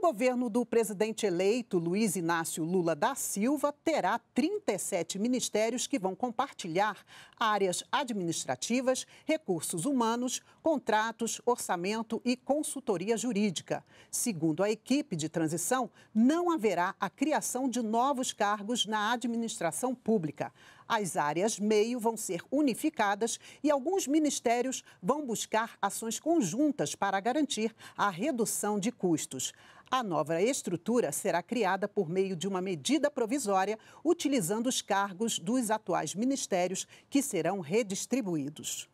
governo do presidente eleito Luiz Inácio Lula da Silva terá 37 ministérios que vão compartilhar áreas administrativas, recursos humanos, contratos, orçamento e consultoria jurídica. Segundo a equipe de transição, não haverá a criação de novos cargos na administração pública. As áreas meio vão ser unificadas e alguns ministérios vão buscar ações conjuntas para garantir a redução de custos. A nova estrutura será criada por meio de uma medida provisória, utilizando os cargos dos atuais ministérios que serão redistribuídos.